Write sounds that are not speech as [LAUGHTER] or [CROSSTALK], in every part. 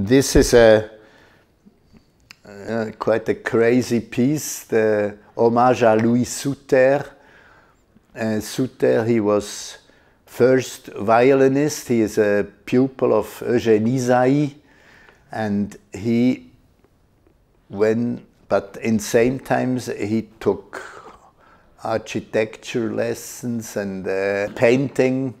this is a uh, quite a crazy piece, the homage à Louis Souter. Uh, Souter, he was first violinist. He is a pupil of Eugène Isaïe, and he, when but in same times he took architecture lessons and uh, painting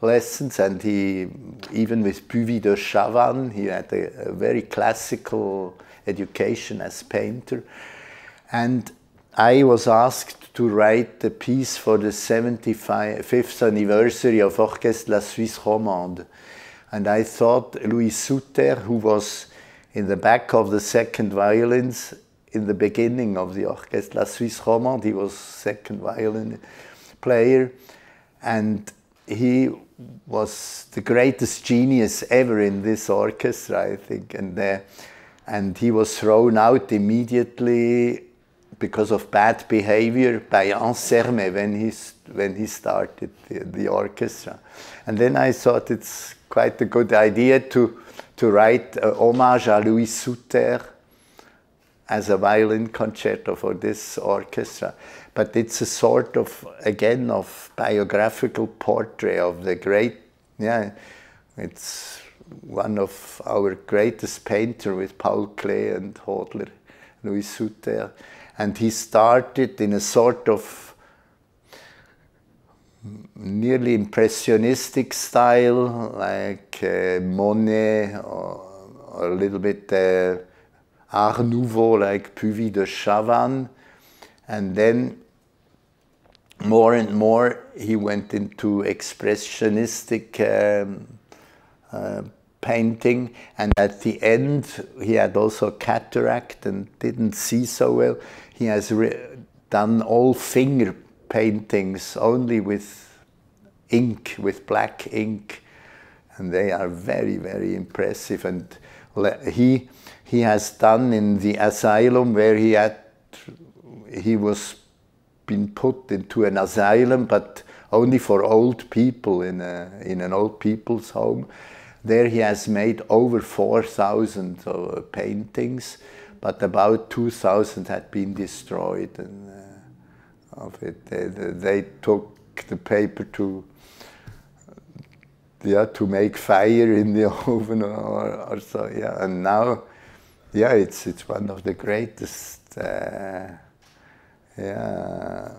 lessons and he, even with Puvi de Chavannes, he had a, a very classical education as painter. And I was asked to write the piece for the 75th anniversary of Orchestre La Suisse Romande. And I thought Louis Souter, who was in the back of the second violins in the beginning of the Orchestre La Suisse Romande, he was second violin player, and he was the greatest genius ever in this orchestra, I think, and uh, and he was thrown out immediately because of bad behavior by Anserme when he when he started the, the orchestra, and then I thought it's quite a good idea to to write a homage à Louis Souter as a violin concerto for this orchestra but it's a sort of, again, of biographical portrait of the great, yeah, it's one of our greatest painter with Paul Klee and Hodler, Louis Souter. And he started in a sort of nearly impressionistic style, like uh, Monet or, or, a little bit uh, Art Nouveau, like Puvis de Chavannes. And then more and more he went into expressionistic um, uh, painting and at the end he had also cataract and didn't see so well he has done all finger paintings only with ink with black ink and they are very very impressive and he he has done in the asylum where he had he was been put into an asylum, but only for old people in, a, in an old people's home. There he has made over 4,000 uh, paintings, but about 2,000 had been destroyed and, uh, of it. They, they, took the paper to, yeah, to make fire in the [LAUGHS] oven or, or so, yeah. And now, yeah, it's, it's one of the greatest uh, yeah,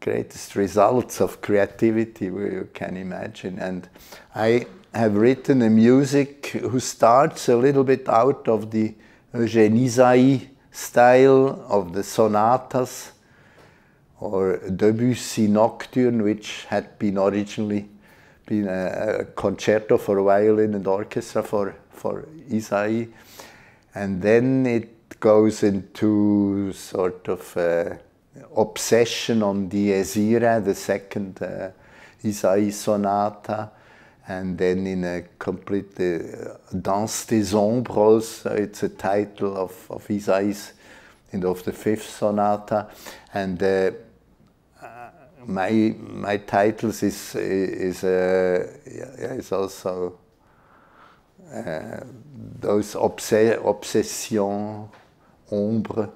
greatest results of creativity you can imagine. And I have written a music who starts a little bit out of the Eugène style of the sonatas or Debussy Nocturne, which had been originally been a, a concerto for violin and orchestra for, for Isai. And then it goes into sort of uh, obsession on the Esira, the second uh, Isai sonata, and then in a complete uh, Danse des Ombres, it's a title of, of eyes and of the fifth sonata. And uh, uh my, my titles is, is, uh, is also uh, those obses obsessions ombre.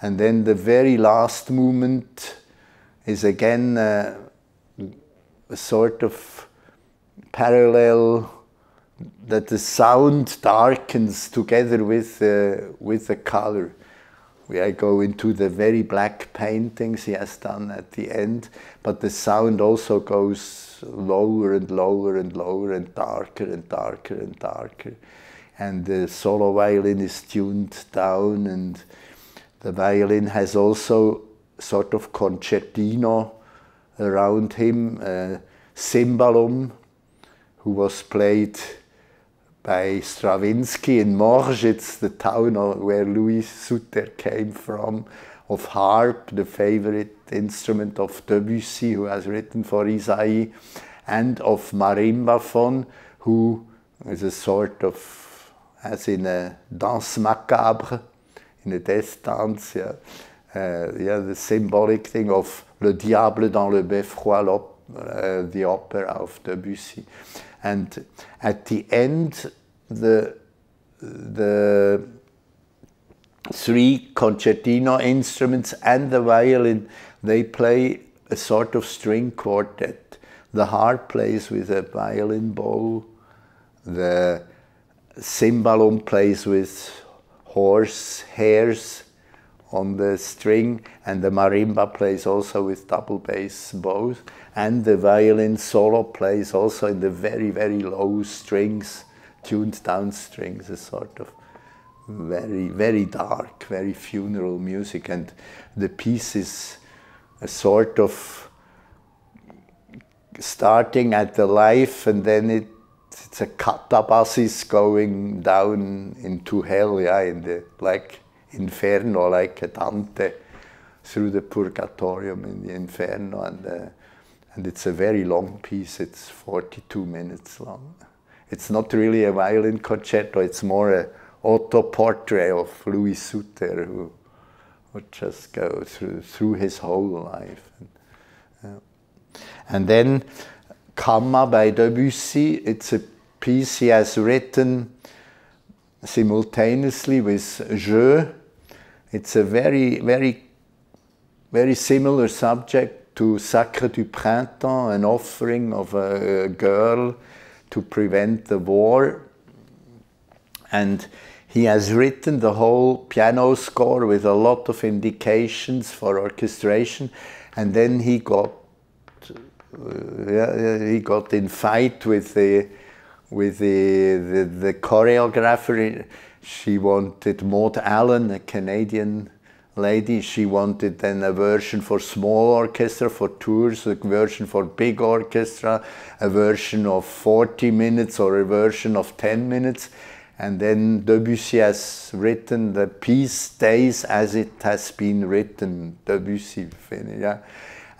And then the very last movement is again a sort of parallel that the sound darkens together with, uh, with the color. We, go into the very black paintings he has done at the end, but the sound also goes lower and lower and lower and darker and darker and darker and the solo violin is tuned down and the violin has also sort of concertino around him, uh, cymbalum, who was played by Stravinsky in Morzitz, the town where Louis Suter came from, of harp, the favorite instrument of Debussy, who has written for Isaïe, and of marimba fon, who is a sort of as in a dance macabre, in a death dance, yeah. Uh, yeah, the symbolic thing of Le Diable dans le Beffroi, uh, the opera of Debussy. And at the end, the, the three concertino instruments and the violin, they play a sort of string quartet. The harp plays with a violin bow, the cymbalum plays with horse hairs on the string and the marimba plays also with double bass bows and the violin solo plays also in the very very low strings tuned down strings a sort of very very dark very funeral music and the piece is a sort of starting at the life and then it it's a catabasis going down into hell, yeah, in the like inferno, like Dante, through the purgatorium in the inferno, and uh, and it's a very long piece. It's 42 minutes long. It's not really a violin concerto. It's more a autoportrait of Louis Suter, who would just go through through his whole life. And, uh, and then Kama by Debussy, it's a piece he has written simultaneously with Je. It's a very, very, very similar subject to Sacre du Printemps, an offering of a, a girl to prevent the war. And he has written the whole piano score with a lot of indications for orchestration. And then he got, uh, he got in fight with the with the, the, the choreographer. She wanted Maud Allen, a Canadian lady. She wanted then a version for small orchestra for tours, a version for big orchestra, a version of 40 minutes or a version of 10 minutes. And then Debussy has written the piece stays as it has been written, Debussy. Yeah.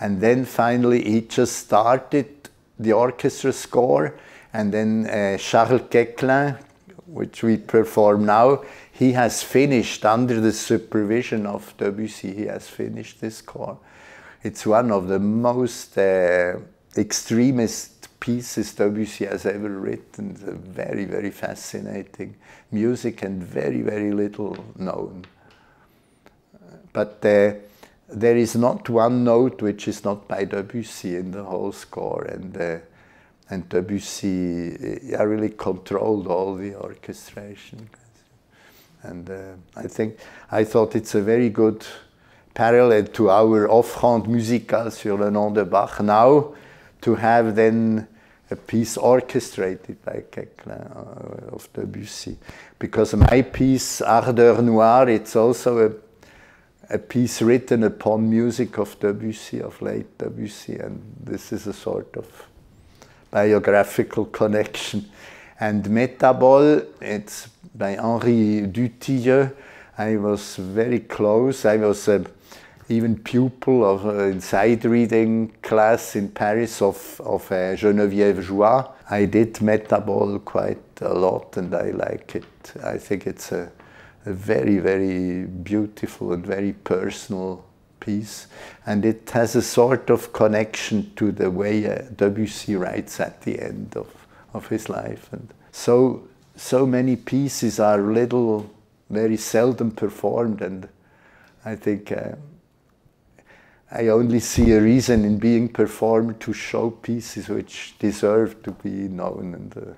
And then finally he just started the orchestra score and then uh, Charles Quequelin, which we perform now, he has finished under the supervision of Debussy, he has finished this score. It's one of the most uh, extremist pieces Debussy has ever written. Very, very fascinating music and very, very little known. But uh, there is not one note which is not by Debussy in the whole score. and. Uh, and Debussy, eh, I really controlled all the orchestration. And uh, I think, I thought it's a very good parallel to our offhand musicale sur le nom de Bach now, to have then a piece orchestrated by Keklin uh, of Debussy. Because my piece, Ardeur Noir it's also a, a piece written upon music of Debussy, of late Debussy, and this is a sort of biographical connection. And Metabol, it's by Henri Dutilleux. I was very close. I was uh, even pupil of a sight reading class in Paris of, of uh, Geneviève Joie. I did Metabol quite a lot and I like it. I think it's a, a very, very beautiful and very personal piece, and it has a sort of connection to the way uh, Debussy writes at the end of, of his life. And so, so many pieces are little, very seldom performed, and I think uh, I only see a reason in being performed to show pieces which deserve to be known and, uh,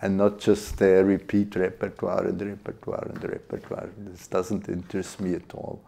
and not just the repeat repertoire and repertoire and repertoire. This doesn't interest me at all.